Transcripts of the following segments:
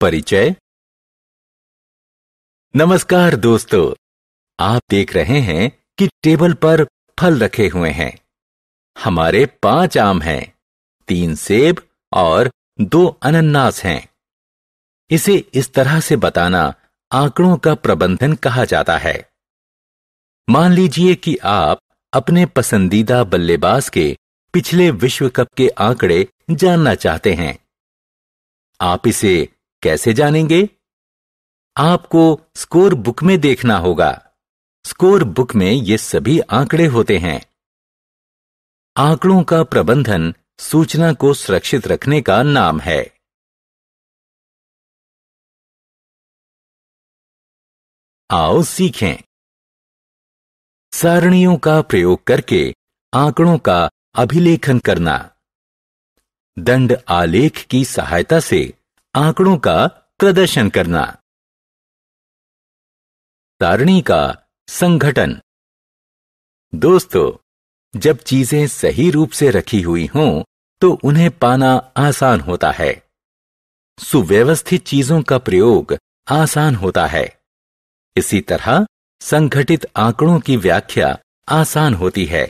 परिचय नमस्कार दोस्तों आप देख रहे हैं कि टेबल पर फल रखे हुए हैं हमारे पांच आम हैं तीन सेब और दो अनन्नास हैं इसे इस तरह से बताना आंकड़ों का प्रबंधन कहा जाता है मान लीजिए कि आप अपने पसंदीदा बल्लेबाज के पिछले विश्व कप के आंकड़े जानना चाहते हैं आप इसे कैसे जानेंगे आपको स्कोर बुक में देखना होगा स्कोर बुक में ये सभी आंकड़े होते हैं आंकड़ों का प्रबंधन सूचना को सुरक्षित रखने का नाम है आओ सीखें सारणियों का प्रयोग करके आंकड़ों का अभिलेखन करना दंड आलेख की सहायता से आंकड़ों का प्रदर्शन करना तारणी का संगठन दोस्तों जब चीजें सही रूप से रखी हुई हों तो उन्हें पाना आसान होता है सुव्यवस्थित चीजों का प्रयोग आसान होता है इसी तरह संगठित आंकड़ों की व्याख्या आसान होती है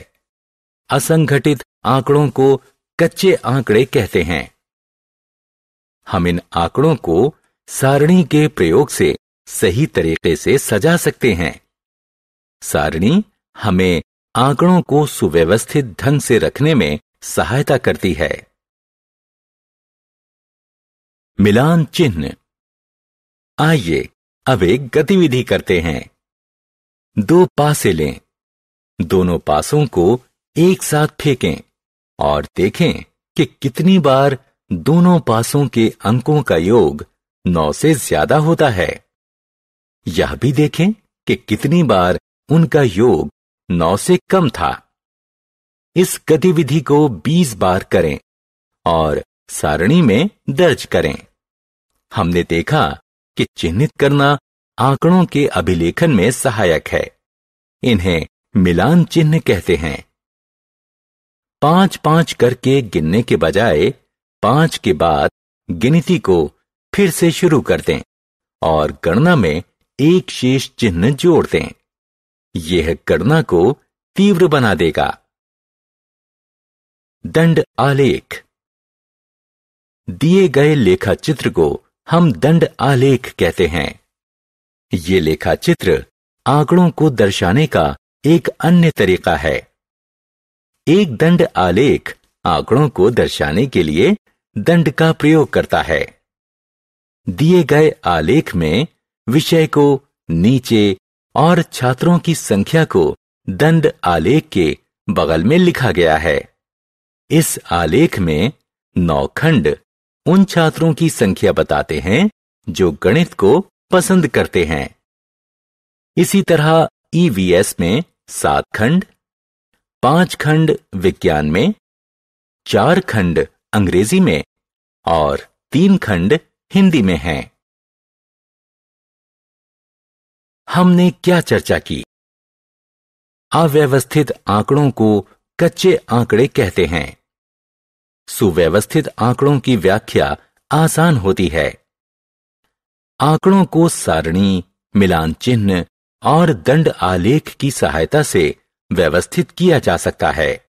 असंगठित आंकड़ों को कच्चे आंकड़े कहते हैं हम इन आंकड़ों को सारणी के प्रयोग से सही तरीके से सजा सकते हैं सारणी हमें आंकड़ों को सुव्यवस्थित ढंग से रखने में सहायता करती है मिलान चिन्ह आइए अब एक गतिविधि करते हैं दो पासे लें दोनों पासों को एक साथ फेंकें और देखें कि कितनी बार दोनों पासों के अंकों का योग नौ से ज्यादा होता है यह भी देखें कि कितनी बार उनका योग नौ से कम था इस गतिविधि को 20 बार करें और सारणी में दर्ज करें हमने देखा कि चिन्हित करना आंकड़ों के अभिलेखन में सहायक है इन्हें मिलान चिन्ह कहते हैं पांच पांच करके गिनने के बजाय पांच के बाद गिनती को फिर से शुरू कर दें और गणना में एक शेष चिन्ह जोड़ दें यह गणना को तीव्र बना देगा दंड आलेख दिए गए लेखा चित्र को हम दंड आलेख कहते हैं ये लेखा चित्र आंकड़ों को दर्शाने का एक अन्य तरीका है एक दंड आलेख आंकड़ों को दर्शाने के लिए दंड का प्रयोग करता है दिए गए आलेख में विषय को नीचे और छात्रों की संख्या को दंड आलेख के बगल में लिखा गया है इस आलेख में नौ खंड उन छात्रों की संख्या बताते हैं जो गणित को पसंद करते हैं इसी तरह ईवीएस e में सात खंड पांच खंड विज्ञान में चार खंड अंग्रेजी में और तीन खंड हिंदी में हैं। हमने क्या चर्चा की अव्यवस्थित आंकड़ों को कच्चे आंकड़े कहते हैं सुव्यवस्थित आंकड़ों की व्याख्या आसान होती है आंकड़ों को सारणी मिलान चिन्ह और दंड आलेख की सहायता से व्यवस्थित किया जा सकता है